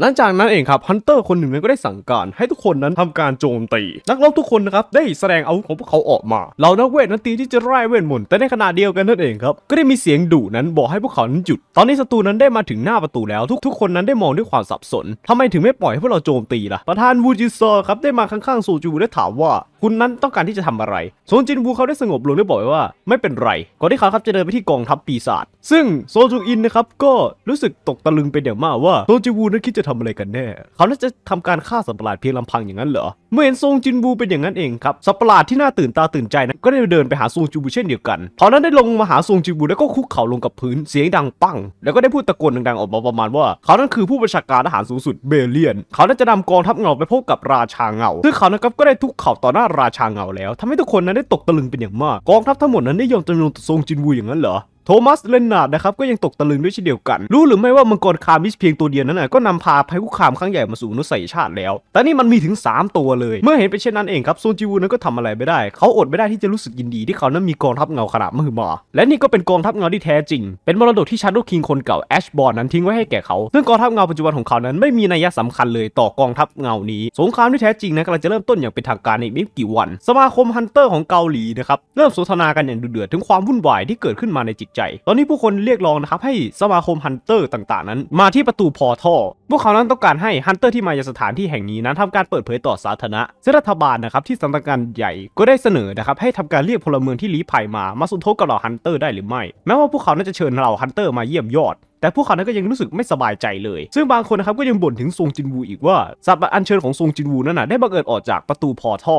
หลังจากนั้นเองครับฮันเตอร์คนหนึ่งก็ได้สั่งการ ให้ทุกคนนั้นทำการโจมตีนักรบทุกคนนะครับ ได้แสดงอาวุธของพวกเขาออกมาเหล่านักเวทนั้นตีที่จะไล่เวทมนต์แต่ในขณะเดียวกันนั่นเองครับ ก็ได้มีเสียงดุนั้นบอกให้พวกเขานั้นหยุด ตอนนี้ศัตรูนั้นได้มาถึงหน้าประตูแล้ว ทุกทุกคนนั้นได้มองด้วยความสับสน ทำไมถึงไม่ปล่อยให้พวกเราโจมตีล่ะประธานวูจิซอครับได้มาข้างๆโซจูและถามว่าคุณนั้นต้องการที่จะทำอะไรโซนจินวูเขาได้สงบลงและบอกไว้ว่า ไม่เป็นไรก่อนที่เขาครับจะเดินไปที่กองทัพปีศาจซึ่งโซจูอินนะครับก็รู้สึกตกตะลึงเป็นอย่างมากว่าโซจินวูนั้นคิดจะทำอะไรกันแน่เขาน่าจะทำการฆ่าสัตว์ประหลาดเพียงลำพังอย่างนั้นเหรอเมื่อเห็นโซจินวูเป็นอย่างนั้นเองครับสัตว์ประหลาดที่น่าตื่นตาตื่นใจนะก็ได้เดินไปหาโซจินวูเช่นเดียวกันเขานั้นได้ลงมาหาโซจินวูแล้วก็คุกเข่าลงกับพื้น เสียงดังปังแล้วก็ได้พูดตะโกนดังๆออกมาประมาณว่า เขานั้นคือผู้บัญชาการทหารสูงสุดเบเลียนเขานั้นจะนำกองทัพเงาไปพบกับราชาเงาซึ่งเขานั้นก็ได้ทุกเข่าต่อหน้าราชาเงาแล้ว ทำให้ทุกคนนั้นได้ตกตะลึงเป็นอย่างมากกองทัพทั้งหมดนั้นได้ยอมจำนนต่อทรงจินวูอย่างนั้นเหรอโทมัสเลนนาร์ดนะครับก็ยังตกตะลึงด้วยเช่นเดียวกัน รู้หรือไม่ว่ามังกรคามิสเพียงตัวเดียวนั้นนะก็นำพาภัยคุกคามครั้งใหญ่มาสู่นุสัยชาติแล้ว แต่นี่มันมีถึง 3 ตัวเลย เมื่อเห็นเป็นเช่นนั้นเองครับโซนจิวูนั้นก็ทำอะไรไม่ได้ เขาอดไม่ได้ที่จะรู้สึกยินดีที่เขานั้นมีกองทัพเงาขนาดมหึมาและนี่ก็เป็นกองทัพเงาที่แท้จริงเป็นมรดกที่ชาร์ลคิงคนเก่าแอชบอร์นนั้นทิ้งไว้ให้แก่เขาซึ่งกองทัพเงาปัจจุบันของเขานั้นไม่มีนัยสำคัญเลยต่อกองทัพเงานี้ สงครามที่แท้จริงนะกำลังจะเริ่มต้นอย่างเป็นทางการในไม่กี่วันสมาคมฮันเตอร์ของเกาหลีนะครับเริ่มสนทนากันอย่างดุเดือดถึงความวุ่นวายที่เกิดขึ้นมาในจิตใจตอนนี้ผู้คนเรียกร้องนะครับให้สมาคมฮันเตอร์ต่างๆนั้น มาที่ประตูพอท่อ พวกเขานั้นต้องการให้ฮันเตอร์ที่มาจากสถานที่แห่งนี้นั้นทำการเปิดเผยต่อสาธารณะซึ่งรัฐบาลนะครับที่สำนักงานใหญ่ ก็ได้เสนอนะครับให้ทำการเรียกพลเมืองที่ลี้ภัยมา มาสุนทกกับเหล่าฮันเตอร์ได้หรือไม่ แม้ว่าพวกเขานั้นจะเชิญเหล่าฮันเตอร์มาเยี่ยมยอด แต่พวกเขานั้นก็ยังรู้สึกไม่สบายใจเลย ซึ่งบางคนนะครับก็ยังบ่นถึงซงจินวูอีกว่าสัตว์อัญเชิญของซงจินวูนั้นนะได้บังเอิญออกจากประตูพอท่อ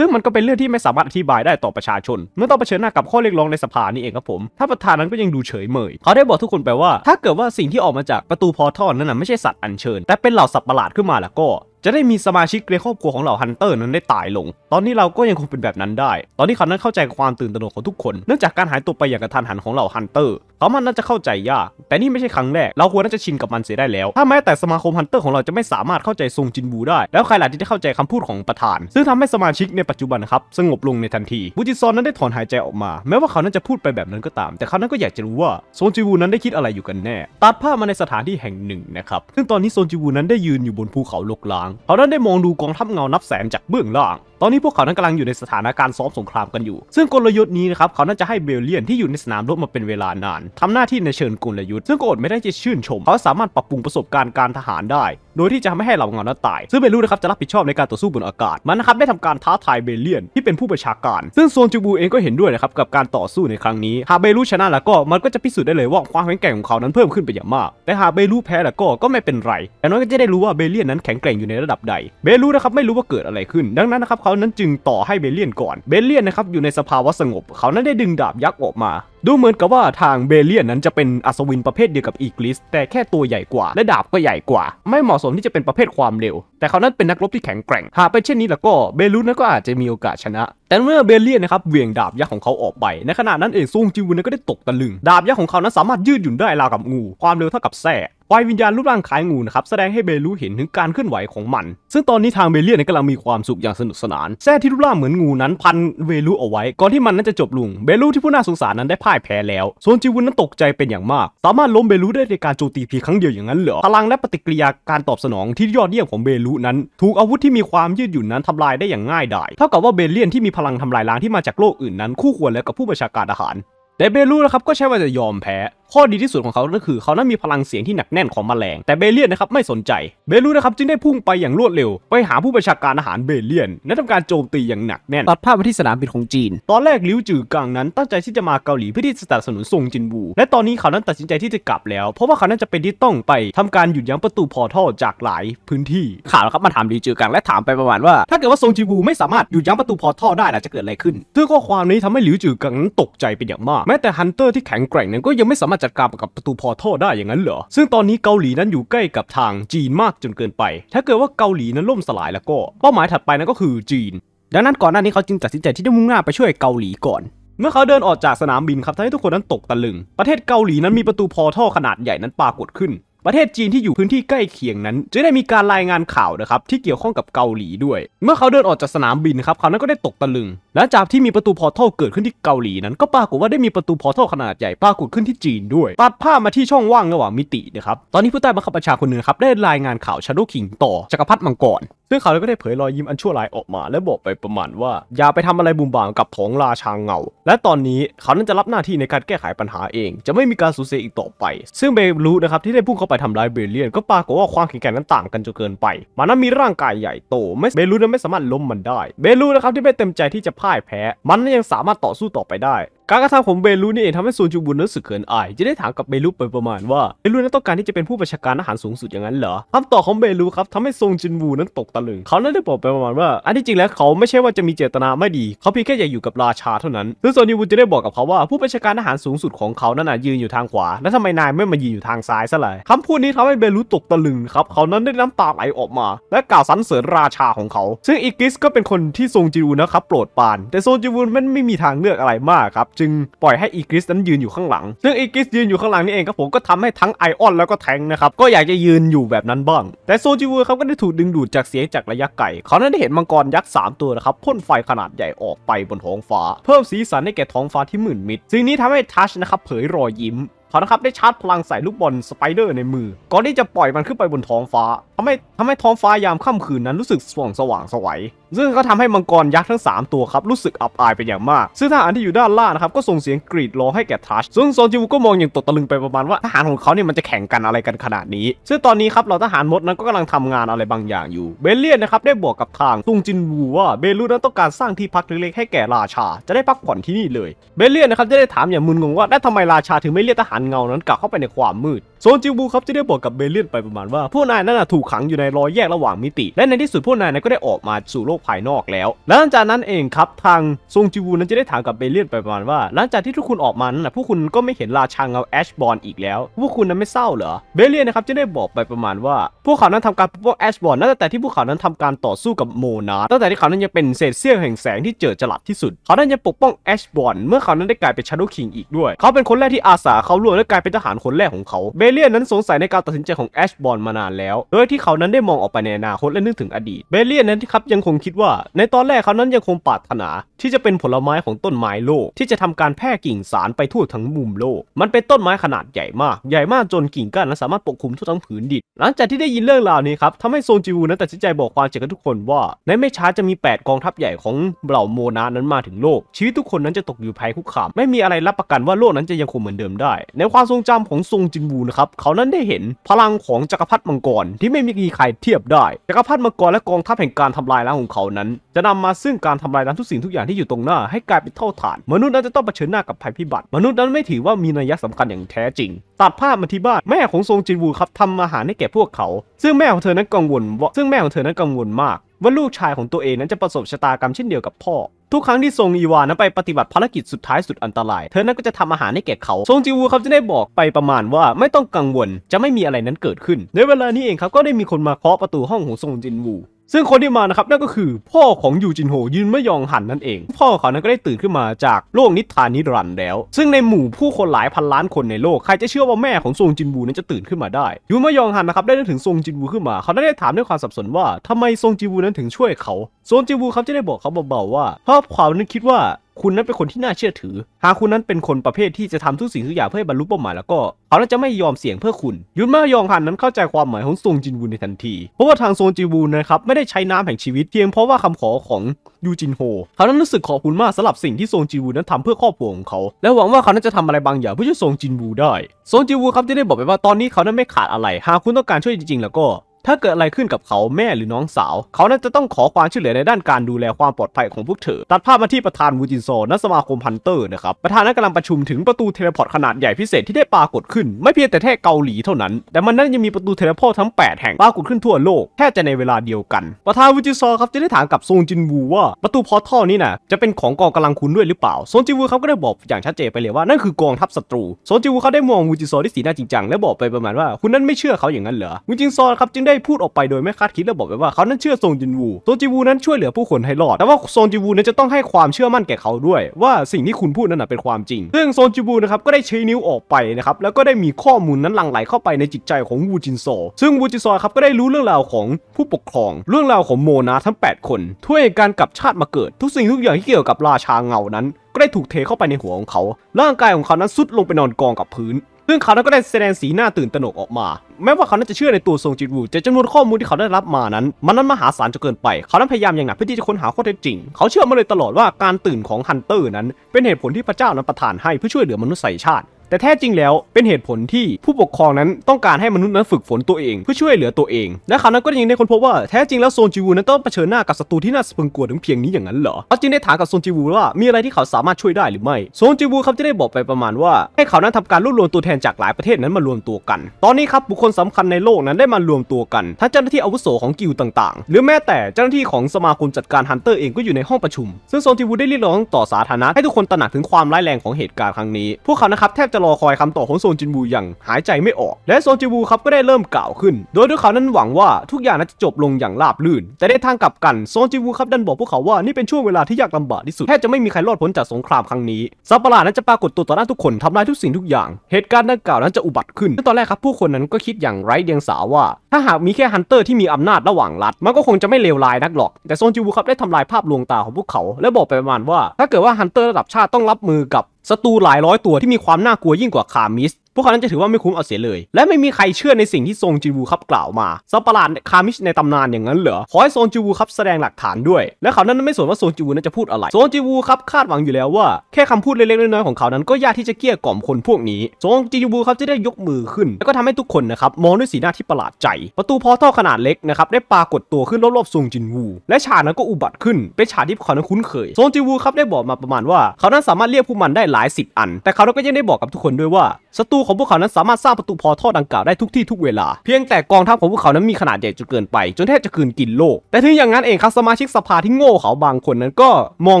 ซึ่งมันก็เป็นเรื่องที่ไม่สามารถอธิบายได้ต่อประชาชนเมื่อต้องเผชิญหน้ากับข้อเรียกร้องในสภานี่เองครับผม ถ้าประธานนั้นก็ยังดูเฉยเมยเขาได้บอกทุกคนไปว่า ถ้าเกิดว่าสิ่งที่ออกมาจากประตูพอร์ทัลนั้นนะไม่ใช่สัตว์อัญเชิญ แต่เป็นเหล่าสัตว์ประหลาดขึ้นมาแล้วก็จะได้มีสมาชิกในครอบครัวของเหล่าฮันเตอร์นั้นได้ตายลง ตอนนี้เราก็ยังคงเป็นแบบนั้นได้ ตอนนี้เขานั้นเข้าใจความตื่นตระหนกของทุกคน เนื่องจากการหายตัวไปอย่างกระทันหันของเหล่าฮันเตอร์ เขามันน่าจะเข้าใจยาก แต่นี่ไม่ใช่ครั้งแรก เราควรน่าจะชินกับมันเสียได้แล้ว ถ้าแม้แต่สมาคมฮันเตอร์ของเราจะไม่สามารถเข้าใจทรงจินบูได้ แล้วใครล่ะที่จะเข้าใจคำพูดของประธาน ซึ่งทำให้สมาชิกในปัจจุบันครับสงบลงในทันที บูจิซอนนั้นได้ถอนหายใจออกมา แม้ว่าเขานั้นจะพูดไปแบบนั้นก็ตาม แต่เขานั้นก็อยากจะรู้ว่าทงจิวูนั้นได้คิดอะไรอยู่กันแน่ตัดภาพมาในสถานที่แห่งหนึ่งนะครับ ซึ่งตอนนี้ทงจิวูนั้นได้ยืนอยู่บนภูเขาลกล้างเขานได้มองดูกองทัพเงานับแสนจากเบื้องล่าง ตอนนี้พวกเขานั้นกำลังอยู่ในสถานการณ์ซ้อมสงครามกันอยู่ ซึ่งกลยุทธ์นี้นะครับเขาน่าจะให้เบลเลียนที่อยู่ในสนามรบมาเป็นเวลานาน ทำหน้าที่ในเชิงกลยุทธ์ซึ่งก็อดไม่ได้จะชื่นชม เขาสามารถปรับปรุงประสบการณ์การทหารได้ โดยที่จะไม่ให้เหล่าเงานั้นตาย ซึ่งเบลูนะครับจะรับผิดชอบในการต่อสู้บนอากาศ มันนะครับได้ทำการท้าทายเบลเลียนที่เป็นผู้ประชาการ ซึ่งโซนจูบูเองก็เห็นด้วยนะครับกับการต่อสู้ในครั้งนี้ หากเบลูชนะแล้วก็มันก็จะพิสูจน์ได้เลยว่าความแข็งแกร่งของเขานั้นเพิ่มขึ้นไปอย่างมาก แต่หากเบลูแพ้แล้วก็ก็ไม่เป็นไรแต่น้อยก็จะได้รู้ว่าเบลเลียนนั้นแข็งแกร่งอยู่ในระดับใดเบลูนะครับ ไม่รู้ว่าเกิดอะไรขึ้นดังนั้นนะครับเขานั้นจึงต่อให้เบเลียนก่อน เบเลียนนะครับ อยู่ในสภาวะสงบ เขานั้นได้ดึงดาบยักษ์ออกมาดูเหมือนกับว่าทางเบเลียนนั้นจะเป็นอัศวินประเภทเดียวกับอีกลิส แต่แค่ตัวใหญ่กว่า และดาบก็ใหญ่กว่า ไม่เหมาะสมที่จะเป็นประเภทความเร็ว แต่เขานั้นเป็นนักรบที่แข็งแกร่งหากไปเช่นนี้แล้วก็เบลูนั้นก็อาจจะมีโอกาสชนะ แต่เมื่อเบเลียนนะครับเหวี่ยงดาบยักษ์ของเขาออกไป ในขณะนั้นเองซงจิวนั้นก็ได้ตกตะลึงดาบยักษ์ของเขานั้นสามารถยืดหยุ่นได้ราวกับงู ความเร็วเท่ากับแส่วายวิญญาณรูปร่างคล้ายงูนะครับแสดงให้เบลูเห็นถึงการเคลื่อนไหวของมัน ซึ่งตอนนี้ทางเบเลียนกำลังมีความสุขอย่างสนุกสนานแท้ที่รูปร่างเหมือนงูนั้นพันเบลูเอาไว้ ก่อนที่มันนั้นจะจบลงเบลูที่ผู้น่าสงสารนั้นได้พ่าายแพ้แล้วส่วนจิวุนนั้นตกใจเป็นอย่างมากสามารถล้มเบลูได้ในการโจมตีเพียงครั้งเดียวอย่างนั้นเหรอพลังและปฏิกิริยาการตอบสนองที่ยอดเยี่ยมของเบลูนั้น ถูกอาวุธที่มีความยืดหยุ่นนั้นทำลายได้อย่างง่ายดายเท่ากับว่าเบเลียนที่มีพลังทำลายล้างที่มาจากโลกอื่นนั้นคู่ควรแล้วกับผู้บัญชาการทหาร แต่เบลูนะครับก็ใช่ว่าจะยอมแพ้ข้อดีที่สุดของเขา ก็คือเขานั้นมีพลังเสียงที่หนักแน่นของแมลง แต่เบเลียนนะครับไม่สนใจ เบลูนะครับจึงได้พุ่งไปอย่างรวดเร็ว ไปหาผู้ประชาการอาหารเบเลียน และทำการโจมตีอย่างหนักแน่นตัดภาพไปที่สนามบินของจีน ตอนแรกลิวจือกังนั้นตั้งใจที่จะมาเกาหลีเพื่อที่จะสนับสนุนซงจินบูและตอนนี้เขานั้นตัดสินใจที่จะกลับแล้ว เพราะว่าเขานั้นจะเป็นที่ต้องไปทำการหยุดยั้งประตูพอท่อจากหลาย พื้นที่ข่าวครับมาถามลิวจือกังและถามไปประมาณว่าถ้าเกิดว่าซงจินบูไม่สามารถหยุดยั้งประตูพอท่อได้ล่ะจะเกิดอะไรขึ้นซึ่งข้อความนี้ทำให้ลิวจือกังนั้นตกใจเป็นอย่างมาก แม้แต่ฮันเตอร์ที่แข็งแกร่งนั้นก็ยังไม่สามารถจัดการกับประตูพอท่อได้อย่างนั้นเหรอ ซึ่งตอนนี้เกาหลีนั้นอยู่ใกล้กับทางจีนมากจนเกินไป ถ้าเกิดว่าเกาหลีนั้นล่มสลายแล้วก็ เป้าหมายถัดไปนั้นก็คือจีน ดังนั้นก่อนหน้านี้เขาจึงตัดสินใจที่จะมุ่งหน้าไปช่วยเกาหลีก่อน เมื่อเขาเดินออกจากสนามบินครับทำให้ทุกคนนั้นตกตะลึง ประเทศเกาหลีนั้นมีประตูพอท่อขนาดใหญ่นั้นปรากฏขึ้นประเทศจีนที่อยู่พื้นที่ใกล้เคียงนั้น จะได้มีการรายงานข่าวนะครับที่เกี่ยวข้องกับเกาหลีด้วย เมื่อเขาเดินออกจากสนามบินครับเขานั้นก็ได้ตกตะลึงหลังจากที่มีประตูพอร์ทัลเกิดขึ้นที่เกาหลีนั้น ก็ปรากฏว่าได้มีประตูพอร์ทัลขนาดใหญ่ปรากฏขึ้นที่จีนด้วยตัดภาพมาที่ช่องว่างระหว่างมิตินะครับตอนนี้ผู้ใต้บังคับบัญชาคนหนึ่งครับได้รายงานข่าวชา์ดคิง ต่อจักรพรรดิมังกรซึ่งเขาก็ได้เผยรอยยิ้มอันชั่วร้ายออกมาและบอกไปประมาณว่าอย่าไปทำอะไรบุ่มบ่ามกับท้องราชางเงา และตอนนี้เขานั้นจะรับหน้าที่ในการแก้ไขปัญหาเอง จะไม่มีการสูญเสียอีกต่อไป ซึ่งเบรูนะครับที่ได้พุ่งเข้าไปทำลายเบเลียนก็ปรากฏว่าความแข็งแกร่งนั้นต่างกันจนเกินไป มันั้นมีร่างกายใหญ่โต ไม่เบลูนั้นไม่สามารถล้มมันได้ เบลูนะครับที่ไม่เต็มใจที่จะพ่ายแพ้มันนั้นยังสามารถต่อสู้ต่อไปได้การกระทำของเบลูนี่เองทำให้ซูนจูบุนรู้สึกเขินอายจะได้ถามกับเบลูไปประมาณว่า เบลูนั้นต้องการที่จะเป็นผู้ประชาการทหารสูงสุดอย่างนั้นเหรอคำตอบของเบลูครับทำให้ซูนจินบูนั้นตกตะลึงเขานั้นได้บอกไปประมาณว่า อันที่จริงแล้วเขาไม่ใช่ว่าจะมีเจตนาไม่ดี เขาเพียงแค่อยากอยู่กับราชาเท่านั้นซึ่งซูนจินุูจะได้บอกกับเขาว่าผู้ประชาการทหารสูงสุดของเขานั้นยืนอยู่ทางขวา แล้วทำไมนายไม่มายืนอยู่ทางซ้ายซะเลยคำพูดนี้ทำให้เบลูตกตะลึงครับเขานั้นได้น้ำตาไหลออกมา และกล่าวสรรเสริญราชาของเขา ซึ่งอีกิสก็เป็นคนที่ซนจิวูนะครับโปรดปาน แต่ซนจิวูนไม่มีทางเลือกอะไรมากครับจึงปล่อยให้อีกริสนั้นยืนอยู่ข้างหลัง ซึ่งอีกริสยืนอยู่ข้างหลังนี่เองครับผมก็ทำให้ทั้งไอออนแล้วก็แทงนะครับ ก็อยากจะยืนอยู่แบบนั้นบ้าง แต่โซจิเวอร์เขาก็ได้ถูกดึงดูดจากเสียงจากระยะไกลเขานั้นได้เห็นมังกรยักษ์ 3 ตัวนะครับพ่นไฟขนาดใหญ่ออกไปบนท้องฟ้าเพิ่มสีสันให้แก่ท้องฟ้าที่มืดมิดสิ่งนี้ทำให้ทัชนะครับเผยรอยยิ้มเขานะครับได้ชาร์จพลังใส่ลูกบอลสไปเดอร์ในมือก่อนที่จะปล่อยมันขึ้นไปบนท้องฟ้าทำให้ทำให้ท้องฟ้ายามค่ำคืนนั้นรู้สึกสว่างสว่างสวยซึ่งก็ทำให้มังกรยักษ์ทั้ง 3 ตัวครับ รู้สึกอับอายเป็นอย่างมาก ซึ่งทหารที่อยู่ด้านล่างนะครับ ก็ส่งเสียงกรีดร้องให้แก่ทัชซึ่งซอนจิวก็มองอย่างตกตะลึงไปประมาณว่าทหารของเขาเนี่ยมันจะแข่งกันอะไรกันขนาดนี้ ซึ่งตอนนี้ครับเราทหารมดนั้นก็กำลังทำงานอะไรบางอย่างอยู่ เบลเลียนนะครับได้บอกกับทางตุงจินวูว่าเบลูนั้นต้องการสร้างที่พักเล็กๆให้แก่ราชาจะได้พักผ่อนที่นี่เลย เบลเลียนนะครับจะได้ถามอย่างมึนงงว่าแล้วทำไมราชาถึงไม่เรียกทหารเงา นั้นกลับเข้าไปในความมืดโซนจิวบูครับจะได้บอกกับเบเลียนไปประมาณว่าพวกนายนั้นถูกขังอยู่ในรอยแยกระหว่างมิติ และในที่สุดพวกนายนั้นก็ได้ออกมาสู่โลกภายนอกแล้วและหลังจากนั้นเองครับทางโซนจิวูนั้นจะได้ถามกับเบเลียนไปประมาณว่าหลังจากที่ทุกคุณออกมานั้นพวกคุณก็ไม่เห็นราชาเงาแอชบอลอีกแล้วพวกคุณนั้นไม่เศร้าเหรอเบเลียนนะครับจะได้บอกไปประมาณว่าพวกเขานั้นทำการปกป้องแอชบอลตั้งแต่ที่พวกเขานั้นทำการต่อสู้กับโมนา ตั้งแต่ที่เขานั้นยังเป็นเศษเสี้ยวแห่งแสงที่เจิดจรัสที่สุด เขานั้นยังปกป้องแอชบอนเมื่อเขานั้นได้กลายเป็นชาร์โคิงอีกด้วย เขาเป็นคนแรกที่อาสาเขาร่วมและกลายเป็นทหารคนแรกของเขาเบเลียนนั้นสงสัยในการตัดสินใจของแอชบอนมานานแล้ว โดยที่เขานั้นได้มองออกไปในอนาคตและนึกถึงอดีต เบเลียนนั้นครับยังคงคิดว่า ในตอนแรกเขานั้นยังคงปรารถนา ที่จะเป็นผลไม้ของต้นไม้โลก ที่จะทำการแพร่กิ่งสารไปทั่วทั้งมุมโลก มันเป็นต้นไม้ขนาดใหญ่มากใหญ่มากจนกิ่งก้านนั้นสามารถปกคลุมทั่วทั้งผืนดิน หลังจากที่ได้ยินเรื่องราวนี้ครับทำให้โซนจิวูนั้นตัดสินใจบอกความจริงกับทุกคนว่า ในไม่ช้าจะมี8กองทัพใหญ่ของเหล่าโมนานั้นมาถึงโลกชีวิตทุกคนนั้นจะตกอยู่ภายคุกคามไม่มีอะไรรับประกันว่าโลกนั้นจะยังคงเหมือนเดิมได้ ในความทรงจำของทงจิวูนะครับับเขานั้นได้เห็นพลังของจักรพรรดิมังกรที่ไม่มีใครเทียบได้จักรพรรดิมังกรและกองทัพแห่งการทำลายล้างของเขานั้น จะนำมาซึ่งการทำลายล้างทุกสิ่งทุกอย่างที่อยู่ตรงหน้าให้กลายเป็นเท่าฐาน มนุษย์นั้นจะต้องเผชิญหน้ากับภัยพิบัติ มนุษย์นั้นไม่ถือว่ามีนัยสำคัญอย่างแท้จริงตัดภาพมาที่บ้านแม่ของทรงจินวูครับทำอาหารให้แก่พวกเขาซึ่งแม่ของเธอนั้นกังวลซึ่งแม่ของเธอนั้นกังวลมากว่าลูกชายของตัวเองนั้นจะประสบชะตากรรมเช่นเดียวกับพ่อทุกครั้งที่ทรงอีวานนั้นไปปฏิบัติภารกิจสุดท้ายสุดอันตรายเธอนั้นก็จะทำอาหารให้แก่เขาทรงจิวูครับจะได้บอกไปประมาณว่า ไม่ต้องกังวลจะไม่มีอะไรนั้นเกิดขึ้น ในเวลานี้เองครับก็ได้มีคนมาเคาะประตูห้องของทรงจินวูซึ่งคนที่มานะครับนั่นก็คือพ่อของยูจินโฮยืนไม่ยองหันนั่นเอง พ่อเขานั้นก็ได้ตื่นขึ้นมาจากโลกนิทานนิรันดร์แล้ว ซึ่งในหมู่ผู้คนหลายพันล้านคนในโลกใครจะเชื่อว่าแม่ของซงจินบูนั้นจะตื่นขึ้นมาได้ยูไม่ยองหันนะครับได้นึกถึงซงจินบูขึ้นมา เขาได้ถามด้วยความสับสนว่า ทำไมซงจินบูนั้นถึงช่วยเขาซงจินบูครับจะได้บอกเขาเบาๆว่าพ่ออบความนึกคิดว่าคุณนั้นเป็นคนที่น่าเชื่อถือ หากคุณนั้นเป็นคนประเภทที่จะทำทุกสิ่งทุกอย่างเพื่อบรรลุเป้าหมายแล้วก็เขาจะไม่ยอมเสี่ยงเพื่อคุณ ยุนมายองฮันนั้นเข้าใจความหมายของซงจินวูในทันที เพราะว่าทางซงจินวูนะครับไม่ได้ใช้น้ำแห่งชีวิตเพียงเพราะว่าคำขอของยูจินโฮเขานั้นรู้สึกขอบคุณมากสำหรับสิ่งที่ซงจินวูนั้นทำเพื่อครอบครัวของเขาและหวังว่าเขานั้นจะทำอะไรบางอย่างเพื่อช่วยซงจินวูได้ซงจินวูครับที่ได้บอกไปว่าตอนนี้เขานั้นไม่ขาดอะไร หากคุณต้องการช่วยจริงๆแล้วก็ถ้าเกิดอะไรขึ้นกับเขาแม่หรือน้องสาว เขานั้นจะต้องขอความช่วยเหลือในด้านการดูแลความปลอดภัยของพวกเธอ ตัดภาพมาที่ประธานวูจินโซนสมาคมพันเตอร์นะครับ ประธานนั้นกำลังประชุมถึงประตูเทเลพอร์ตขนาดใหญ่พิเศษที่ได้ปรากฏขึ้น ไม่เพียงแต่แท่เกาหลีเท่านั้น แต่มันนั้นยังมีประตูเทเลพอร์ตทั้ง8แห่งปรากฏขึ้นทั่วโลกแทบจะในเวลาเดียวกันประธานวูจินโซครับจะได้ถามกับซงจินวูว่าประตูพอร์ทนี้นะจะเป็นของกองกำลังคุณด้วยหรือเปล่าซงจินวูเขาก็ได้บอกอย่างชัดเจนไปเลยว่านั่นคือกองทัพศัตรูซงจินวูเขาได้มองวูจินโซด้วยสีหน้าจริงจังและบอกไปประมาณว่าคุณนั้นไม่เชื่อเขาอย่างนั้นเหรอวูจินโซครับจึงไดได้พูดออกไปโดยไม่คาดคิดและบอกไปว่าเขานั้นเชื่อซงจินวูซงจินวูนั้นช่วยเหลือผู้คนให้รอดแต่ว่าซงจินวูนั้นจะต้องให้ความเชื่อมั่นแก่เขาด้วยว่าสิ่งที่คุณพูดนั้นเป็นความจริง ซึ่งซงจินวูนะครับก็ได้ชี้นิ้วออกไปนะครับแล้วก็ได้มีข้อมูลนั้นหลั่งไหลเข้าไปในจิตใจของวูจินโซซึ่งวูจินโซครับก็ได้รู้เรื่องราวของผู้ปกครอง เรื่องราวของโมนาทั้ง 8 คนถ้วยการกลับชาติมาเกิด ทุกสิ่งทุกอย่างที่เกี่ยวกับราชาเงานั้นก็ได้ถูกเทเข้าไปในหัวของเขา ร่างกายของเขานั้นสุดลงไปนอนกองกับพื้นซึ่งเขานั้นก็ได้แสดงสีหน้าตื่นตระหนกออกมา แม้ว่าเขานั้นจะเชื่อในตัวทรงจิตวูแต่จำนวนข้อมูลที่เขาได้รับมานั้น มันนั้นมหาศาลจนเกินไปเขานั้นพยายามอย่างหนักเพื่อที่จะค้นหาข้อเท็จจริง เขาเชื่อมาเลยตลอดว่าการตื่นของฮันเตอร์นั้นเป็นเหตุผลที่พระเจ้านั้นประทานให้ เพื่อช่วยเหลือมนุษยชาติแต่แท้จริงแล้วเป็นเหตุผลที่ผู้ปกครองนั้นต้องการให้มนุษย์นั้นฝึกฝนตัวเอง เพื่อช่วยเหลือตัวเอง และเขานั้นก็ยังได้คนพบว่าแท้จริงแล้วโซนจิวูนั้นต้องเผชิญหน้ากับศัตรูที่น่าสะพรึงกลัวถึงเพียงนี้อย่างนั้นเหรอ เขาจึงได้ถามกับโซนจิวูว่ามีอะไรที่เขาสามารถช่วยได้หรือไม่โซนจิวูเขาจะได้บอกไปประมาณว่าให้เขานั้นทำการรวบรวมตัวแทนจากหลายประเทศนั้นมารวมตัวกัน ตอนนี้ครับบุคคลสำคัญในโลกนั้นได้มารวมตัวกันทั้งเจ้าหน้าที่อาวุโสของกิวต่างๆ หรือแม้แต่เจ้าหน้าที่ของสมาคมจัดการฮันเตอร์เองก็อยู่ในห้องประชุมซึ่งโซนจิวูได้เรียกร้องต่อสาธารณะให้ทุกคนตระหนักถึงความร้ายแรงของเหตุการณ์ครั้งนี้พวกเขานะครับแทบจะรอคอยคำตอบของโซนจินบูอย่างหายใจไม่ออก และโซนจินบูครับก็ได้เริ่มกล่าวขึ้น โดยพวกเขานั้นหวังว่าทุกอย่างนั้นจะจบลงอย่างราบรื่น แต่ในทางกลับกันโซนจินบูครับดันบอกพวกเขาว่านี่เป็นช่วงเวลาที่ยากลำบากที่สุด แทบจะไม่มีใครรอดพ้นจากสงครามครั้งนี้ซาปารานั้นจะปรากฏตัวต่อหน้าทุกคนทำลายทุกสิ่งทุกอย่าง เหตุการณ์ดังกล่าวนั้นจะอุบัติขึ้น ตอนแรกครับผู้คนนั้นก็คิดอย่างไร้เดียงสาว่า ถ้าหากมีแค่ฮันเตอร์ที่มีอำนาจระหว่างรัฐมันก็คงจะไม่เลวร้ายนักหรอก แต่โซนจิวูครับได้ทำลายภาพลวงตาของพวกเขาและบอกไปประมาณว่า ถ้าเกิดว่าฮันเตอร์ระดับชาติต้องรับมือกับศัตรูหลายร้อยตัวที่มีความน่ากลัวยิ่งกว่าคามิสพวกเขานั้นจะถือว่าไม่คุ้มเอาเสียเลย และไม่มีใครเชื่อในสิ่งที่ทรงจิวูครับ กล่าวมาซาปหลาดคามิชในตำนานอย่างนั้นเหรอขอให้ทรงจิวูครับแสดงหลักฐานด้วย และเขานั้นไม่สนว่าทรงจิวูนั้นจะพูดอะไรทรงจิวูครับ คาดหวังอยู่แล้วว่าแค่คำพูดเล็กๆน้อยๆของเขานั้น ก็ยากที่จะเกลี้ยกล่อมคนพวกนี้ทรงจิวูครับจะได้ยกมือขึ้น แล้วก็ทำให้ทุกคนนะครับมองด้วยสีหน้าที่ประหลาดใจ ประตูพอท่อขนาดเล็กนะครับได้ปรากฏตัวขึ้นรอบๆทรงจินวู และฉากนั้นก็อุบัติขึ้นเป็นฉากที่เขานั้นคุ้นเคยทรงจิวูครับได้บอกมาประมาณว่า เขานั้นสามารถเรียกผู้มันได้หลายสิบอัน แต่เขาก็ยังได้บอกกับทุกคนด้วยว่าศัตรููของพวกเขานั้นสามารถสร้างประตูพอท่อดังกล่าวได้ทุกที่ทุกเวลา เพียงแต่กองทัพของพวกเขานั้นมีขนาดใหญ่จนเกินไป จนแทบจะคืนกินโลก แต่ถึงอย่างนั้นเองครับสมาชิกสภาที่โง่เขาบางคนนั้นก็มอง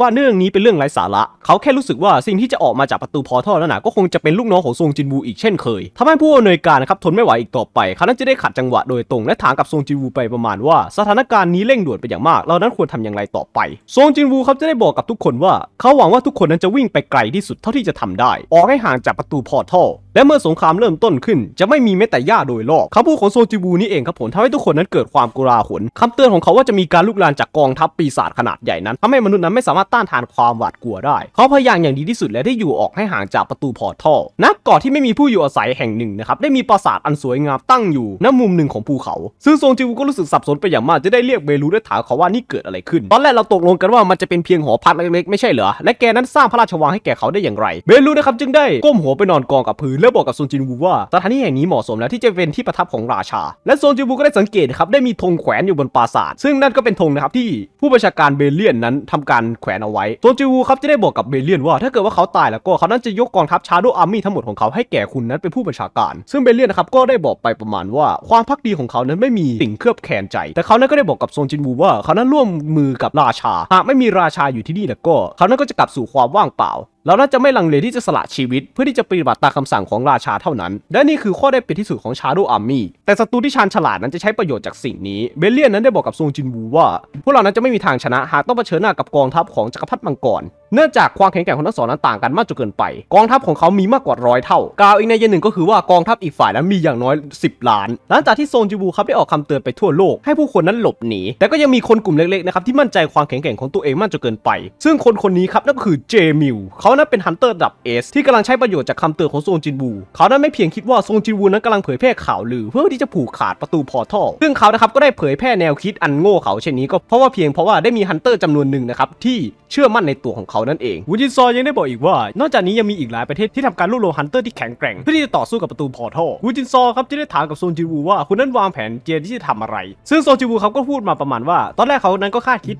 ว่าเรื่องนี้เป็นเรื่องไร้สาระ เขาแค่รู้สึกว่าสิ่งที่จะออกมาจากประตูพอท่อนั้นนะก็คงจะเป็นลูกน้องของซงจินวูอีกเช่นเคยทำให้ผู้อำนวยการนะครับทนไม่ไหวอีกต่อไป เขานั้นจะได้ขัดจังหวะโดยตรง และถามกับซงจินวูไปประมาณว่า สถานการณ์นี้เร่งด่วนไปอย่างมาก เรานั้นควรทำอย่างไรต่อไปซงจินวูเขาจะได้บอกกับทุกคนว่า เขาหวังว่าทุกคนนั้นจะวิ่งไปไกลที่สุดเท่าที่จะทำได้ ออกให้ห่างจากประตูพอท่อและเมื่อสงครามเริ่มต้นขึ้น จะไม่มีแม้แต่หญ้าโดยรอบคำพูดของโซจิบูนี่เองครับผมทำให้ทุกคนนั้นเกิดความกลัาหนคำเตือนของเขาว่าจะมีการลุกลามจากกองทัพปีศาจขนาดใหญ่นั้นทำให้มนุษย์นั้นไม่สามารถต้านทานความหวาดกลัวได้ เขาพยายามอย่างดีที่สุดและได้อยู่ออกให้ห่างจากประตูพอร์ทัลนักเกาะที่ไม่มีผู้อยู่อาศัยแห่งหนึ่งนะครับได้มีปราสาทอันสวยงามตั้งอยู่ณมุมหนึ่งของภูเขา ซึ่งโซจิบูก็รู้สึกสับสนไปอย่างมากจะได้เรียกเบลูด้วยถามเขาว่านี่เกิดอะไรขึ้นตอนแรกเราตกลงกันว่ามันจะเป็นเพียงหอพักเล็กๆไม่ใช่เหรอและแกนั้นสร้างพระราชวังให้แก่เขาได้อย่างไรเบลูนะครับจึงได้ก้มหัวไปนอนกองกับพื้นแล้วบอกกับซนจินวูว่าสถานที่แห่งนี้เหมาะสมแล้วที่จะเป็นที่ประทับของราชาและซนจินวูก็ได้สังเกตครับได้มีธงแขวนอยู่บนปราสาทซึ่งนั่นก็เป็นธงนะครับที่ผู้บัญชาการเบเลียนนั้นทำการแขวนเอาไว้ซนจินวูครับจะได้บอกกับเบเลียนว่าถ้าเกิดว่าเขาตายแล้วก็เขานั้นจะยกกองทัพชาโดอาร์มี่ทั้งหมดของเขาให้แก่คุณนั้นเป็นผู้บัญชาการ ซึ่งเบเลียนนะครับก็ได้บอกไปประมาณว่า ความพักดีของเขานั้นไม่มีสิ่งเคลือบแคลนใจ แต่เขานั้นก็ได้บอกกับซนจินวูว่าเขานั้นร่วมมือกับราชาหากไม่มีราชาอยู่ที่นี่แล้วก็เขานั้นก็จะกลับสู่ความว่างเปล่าเราน่าจะไม่ลังเลที่จะสละชีวิต เพื่อที่จะปฏิบัติตามคำสั่งของราชาเท่านั้น และนี่คือข้อได้เปรียบที่สุดของชาโดอาร์มี่ แต่ศัตรูที่ชาญฉลาดนั้นจะใช้ประโยชน์จากสิ่งนี้ เบลเลียนนั้นได้บอกกับซงจินวูว่า พวกเรานั้นจะไม่มีทางชนะหากต้องเผชิญหน้ากับกองทัพของจักรพรรดิมังกรเนื่องจากความแข็งแกร่งของทั้งสองนั้นต่างกันมากจนเกินไป กองทัพของเขามีมากกว่าร้อยเท่ากล่าวอีกในยันหนึ่งก็คือว่ากองทัพอีกฝ่ายนั้นมีอย่างน้อย 10 ล้าน หลังจากที่โซนจิบูครับได้ออกคำเตือนไปทั่วโลกให้ผู้คนนั้นหลบหนีแต่ก็ยังมีคนกลุ่มเล็กๆนะครับที่มั่นใจความแข็งแกร่งของตัวเองมากจนเกินไป ซึ่งคนคนนี้ครับนั่นก็คือเจมิลเขาเขานั้นเป็นฮันเตอร์ดับเอสที่กำลังใช้ประโยชน์จากคำเตือนของโซงจินวู เขานั้นไม่เพียงคิดว่าโซงจินวูนั้นกำลังเผยแพร่ข่าวลือเพื่อที่จะผูกขาดประตูพอทัล ซึ่งเขานะครับก็ได้เผยแพร่แนวคิดอันโง่เขา เช่นนี้ก็เพราะว่าเพียงเพราะว่าได้มีฮันเตอร์จำนวนหนึ่งนะครับ ที่เชื่อมั่นในตัวของเขานั่นเอง วูจินซอยังได้บอกอีกว่า นอกจากนี้ยังมีอีกหลายประเทศที่ทำการรวบรวมฮันเตอร์ที่แข็งแกร่ง เพื่อที่จะต่อสู้กับประตูพอทัล วูจินซอครับจะได้ถามกับโซงจินวูว่าคุณนั้นวางแผนเจที่จะทำอะไร ซึ่งซงจินวูเขาก็พูดมาประมาณว่า ตอนแรกเขานั้นก็คาดคิ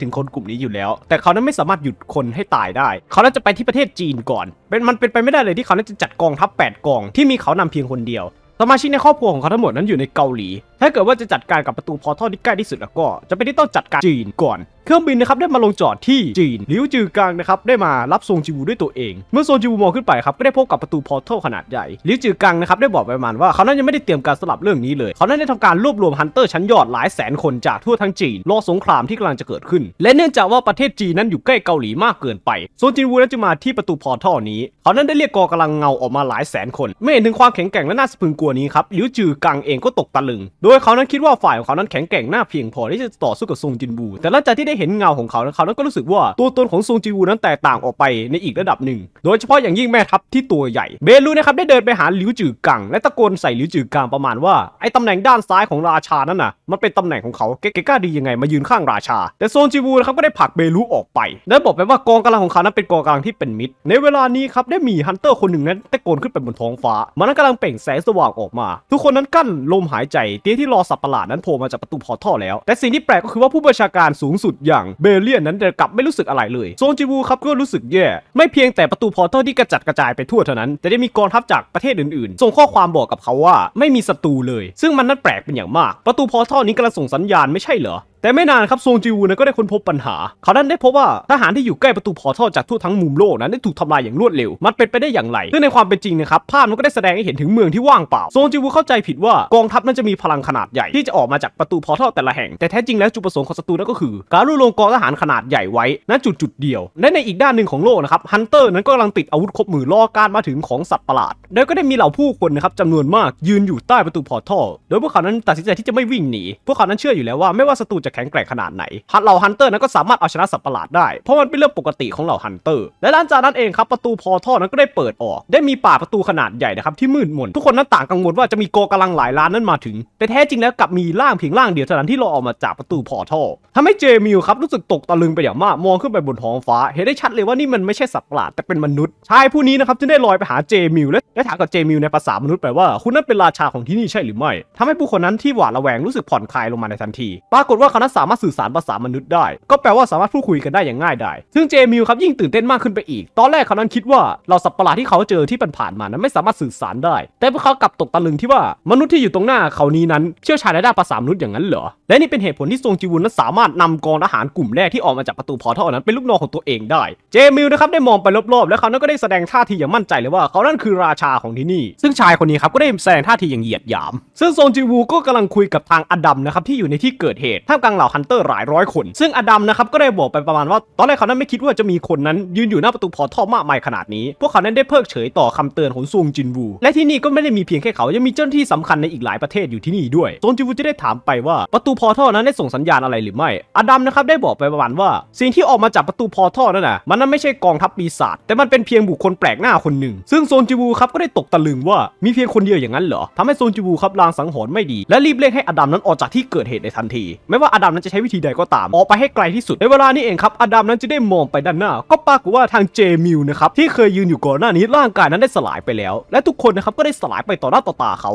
ดถีนก่อนเป็นมันเป็นไปไม่ได้เลยที่เขาจะจัดกองทัพ8กองที่มีเขานำเพียงคนเดียว สมาชิกในครอบครัวของเขาทั้งหมดนั้นอยู่ในเกาหลีถ้าเกิดว่าจะจัดการกับประตูพอร์ทัลที่ใกล้ที่สุดแล้วก็จะเป็นที่ต้องจัดการจีนก่อน เครื่องบินนะครับได้มาลงจอดที่จีนลิวจือกังนะครับได้มารับโซงจิวูด้วยตัวเอง เมื่อโซงจิวูมองขึ้นไปครับก็ได้พบกับประตูพอร์ทัลขนาดใหญ่ลิวจือกังนะครับได้บอกไปมันว่าเขานั้นยังไม่ได้เตรียมการสลับเรื่องนี้เลย เขานั้นได้ทำการรวบรวมฮันเตอร์ชั้นยอดหลายแสนคน จากทั่วทั้งจีนรอสงครามที่กำลังจะเกิดขึ้น และเนื่องจากว่าประเทศจีนนั้นอยู่ใกล้เกาหลีมากเกินไปโซงจิวูนั้นจะมาที่ประตูพอร์ทัลนี้เขานั้นได้เรียกกองกำลังเงาออกมาหลายแสนคน ไม่เห็นถึงความแข็งแกร่งและน่าสะพรึงกลัวนี้ครับลิวจือกังเองก็ตกตะลึงโดยเขานั้นคิดว่าฝ่ายของเขานั้นแข็งแกร่งหน้าเพียงพอที่จะต่อสู้กับซงจินบูแต่หลังจากที่ได้เห็นเงาของเขาเขานั้นก็รู้สึกว่าตัวตนของซงจินบูนั้นแตกต่างออกไปในอีกระดับหนึ่ง โดยเฉพาะอย่างยิ่งแม่ทัพที่ตัวใหญ่เบลูนะครับได้เดินไปหาหลิวจือกัง และตะโกนใส่หลิวจือกังประมาณว่า ไอ้ตำแหน่งด้านซ้ายของราชานั่นน่ะมันเป็นตำแหน่งของเขาเกก้าดียังไงมายืนข้างราชา แต่ซงจินบูนะครับก็ได้ผลักเบลูออกไป และบอกไปว่ากองกำลังของเขานั้นเป็นกองกำลังที่เป็นมิตร ในเวลานี้ครับได้มีฮันเตอร์คนหนึ่งนั้นตะโกนขึ้นไปบนท้องฟ้ามันกำลังเปล่งแสงสว่างออกมา ทุกคนนั้นกั้นลมหายใจเตี้ยที่รอสับประหลาดนั้นโผล่มาจากประตูพอท่อแล้ว แต่สิ่งที่แปลกก็คือว่าผู้บัญชาการสูงสุดอย่างเบเลียนนั้นกลับไม่รู้สึกอะไรเลยโซนจิวูครับก็รู้สึกแย่ ไม่เพียงแต่ประตูพอท่อที่กระจัดกระจายไปทั่วเท่านั้นแต่ได้มีกองทัพจากประเทศอื่นๆส่งข้อความบอกกับเขาว่าไม่มีศัตรูเลย ซึ่งมันนั้นแปลกเป็นอย่างมาก ประตูพอท่อนี้กำลังส่งสัญญาณไม่ใช่เหรอแต่ไม่นานครับซงจิวูนะก็ได้ค้นพบปัญหา เขาดันได้พบว่าทหารที่อยู่ใกล้ประตูพอท่อจากทั่วทั้งมุมโลกนั้นได้ถูกทำลายอย่างรวดเร็ว มันเป็นไปได้อย่างไรซึ่งในความเป็นจริงนะครับภาพมันก็ได้แสดงให้เห็นถึงเมืองที่ว่างเปล่าซงจิวูเข้าใจผิดว่ากองทัพนั้นจะมีพลังขนาดใหญ่ที่จะออกมาจากประตูพอท่อแต่ละแห่งแต่แท้จริงแล้วจุดประสงค์ของศัตรูนั่นก็คือ การรวบรวมกองทหารขนาดใหญ่ไว้ณจุดจุดเดียวและในอีกด้านหนึ่งของโลกนะครับฮันเตอร์นั้นก็กำลังติดอาวุธครบมือล่อการมาถึงของสัตว์ประหลาดแล้วก็ได้มีเหล่าผู้คนนะครับจำนวนมากยืนอยู่ใต้ประตูพอท่อโดยพวกเขานั้นตัดสินใจที่จะไม่วิ่งหนีพวกเขานั้นเชื่ออยู่แล้วว่าไม่ว่าศัตรูจะแข็งแกร่งขนาดไหน ฮัตเหล่าฮันเตอร์นั้นก็สามารถเอาชนะสัตว์ประหลาดได้ เพราะมันเป็นเรื่องปกติของเหล่าฮันเตอร์ และหลังจากนั้นเองครับประตูพอท่อนั้นก็ได้เปิดออก ได้มีป่าประตูขนาดใหญ่นะครับที่มืดมนทุกคนนั้นต่างกังวลว่าจะมีโกกำลังหลายล้านนั้นมาถึง แต่แท้จริงแล้วกลับมีร่างเพียงร่างเดียวเท่านั้นที่ลอยออกมาจากประตูพอท่อทำให้เจมิลครับรู้สึกตกตะลึงไปอย่างมาก มองขึ้นไปบนท้องฟ้า เห็นได้ชัดเลยว่านี่มันไม่ใช่สัตว์ประหลาดแต่เป็นมนุษย์ ชายผู้นี้นะครับจึงได้ลอยไปหาเจมิลและได้ถามกับเจมิลในภาษามนุษย์ไปว่า คุณนั้นเป็นราชาของที่นี่ใช่หรือไม่ทำให้ผู้คนนั้นที่หวาดระแวงรู้สึกผ่อนคลายลงมาในทันทีปรากฏว่าคนั้นสามารถสื่อสารภาษามนุษย์ได้ ก็แปลว่าสามารถพูดคุยกันได้อย่างง่ายได้ซึ่งเจมิลครับยิ่งตื่นเต้นมากขึ้นไปอีกตอนแรกเขานั้นคิดว่าเราสัตว์ประหลาดที่เขาเจอที่ผ่านมานั้นไม่สามารถสื่อสารได้ แต่พวกเขากลับตกตะลึงที่ว่ามนุษย์ที่อยู่ตรงหน้าเขานี้นั้นเชี่ยวชาญในด้านภาษามนุษย์อย่างนั้นเหรอและนี่เป็นเหตุผลที่ทรงจิวุนนั้นสามารถนำกองทหารกลุ่มแรกที่ออกมาจากประตูพอร์ทัลนั้นเป็นลูกน้องของตัวเองได้เจมิลนะครับได้มองไปรอบๆแล้วเขานั้นก็ได้แสดงท่าทีอย่างมั่นใจเลยว่า เขานั่นคือราชาของที่นี่ซึ่งชายคนนี้ครับก็ได้แสดงท่าทีอย่างเหยียดหยามซึ่งทรงจิวูก็กำลังคุยกับทางอดัมนะครับที่อยู่ในที่เกิดเหตุท่ามกลาางเหล่าฮันเตอร์หลายร้อยคน ซึ่งอดัมนะครับ ก็ได้บอกไปประมาณว่า ตอนแรกเขานั้นไม่คิดว่าจะมีคนนั้นยืนอยู่หน้าประตูพอท่อมากมายขนาดนี้ พวกเขานั้นได้เพิกเฉยต่อคำเตือนของซวงจินวู และที่นี่ก็ไม่ได้มีเพียงแค่เขา ยังมีเจ้าหน้าที่สำคัญในอีกหลายประเทศอยู่ที่นี่ด้วยซวงจินวูจะได้ถามไปว่าประตูพอท่อนั้นได้ส่งสัญญาณอะไรหรือไม่ อดัมนะครับได้บอกไปประมาณว่า สิ่งที่ออกมาจากประตูพอท่อนั้นน่ะมันนั้นไม่ใช่กองทัพปีศาจแต่มันเป็นเพียงบุคคลแปลกหน้าคนหนึ่ง ซึ่งโซนจิวูครับก็ได้ตกตะลึงว่ามีเพียงคนเดียวอย่างนั้นเหรอทำให้ซงจิวูครับลางสังหรณ์ไม่ดีและรีบเร่งให้อดัมนั้นออกจากที่เกิดเหตุในทันทีไม่ว่าอดัมนั้นจะใช้วิธีใดก็ตามออกไปให้ไกลที่สุดในเวลานี้เองครับ อดัมนั้นจะได้มองไปด้านหน้า ก็ปรากฏว่าทางเจมิลนะครับ ที่เคยยืนอยู่ก่อนหน้านี้ร่างกายนั้นได้สลายไปแล้ว และทุกคนนะครับ ก็ได้สลายไปต่อหน้าต่อตาเขา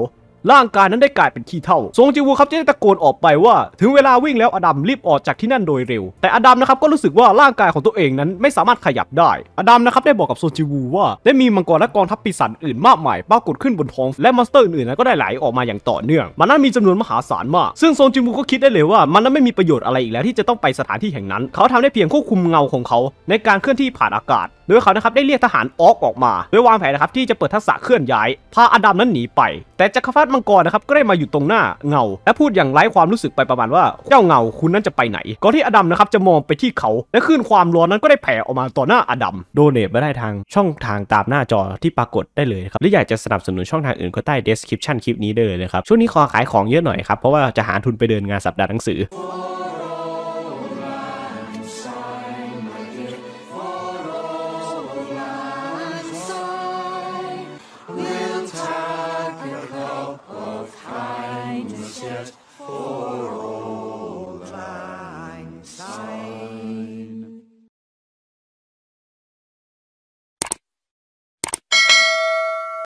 ร่างกายนั้นได้กลายเป็นขี้เท่าซงจิวูครับจึงได้ตะโกนออกไปว่า ถึงเวลาวิ่งแล้วอดัมรีบออกจากที่นั่นโดยเร็ว แต่อดัมนะครับก็รู้สึกว่าร่างกายของตัวเองนั้นไม่สามารถขยับได้อดัมนะครับได้บอกกับโซจิวูว่าได้มีมังกรและกองทัพปีศาจอื่นมากมายปรากฏขึ้นบนท้องและมอนสเตอร์อื่นนั้นก็ได้ไหลออกมาอย่างต่อเนื่องมันนั้นมีจำนวนมหาศาลมาก ซึ่งโซจิวูก็คิดได้เลยว่ามันนั้นไม่มีประโยชน์อะไรอีกแล้วที่จะต้องไปสถานที่แห่งนั้น เขาทำได้เพียงควบคุมเงาของเขาในการเคลื่อนที่ผ่านอากาศโดยเขานะครับได้เรียกทหารออกออกมาโดยวางแผนนะครับที่จะเปิดทักษะเคลื่อนย้ายพาอดัมนั้นหนีไปแต่จักรพรรดิมังกรนะครับก็ได้มาอยู่ตรงหน้าเงา และพูดอย่างไร้ความรู้สึกไปประมาณว่า เจ้าเงาคุณนั้นจะไปไหนก่อนที่อดัมนะครับจะมองไปที่เขา และขึ้นความร้อนนั้นก็ได้แผ่ออกมาต่อหน้าอดัมโดเนทมาได้ทางช่องทางตามหน้าจอที่ปรากฏได้เลยครับหรืออยากจะสนับสนุนช่องทางอื่นก็ใต้ description คลิปนี้ได้เลยนะครับช่วงนี้ขอขายของเยอะหน่อยครับเพราะว่าจะหาทุนไปเดินงานสัปดาห์หนังสือ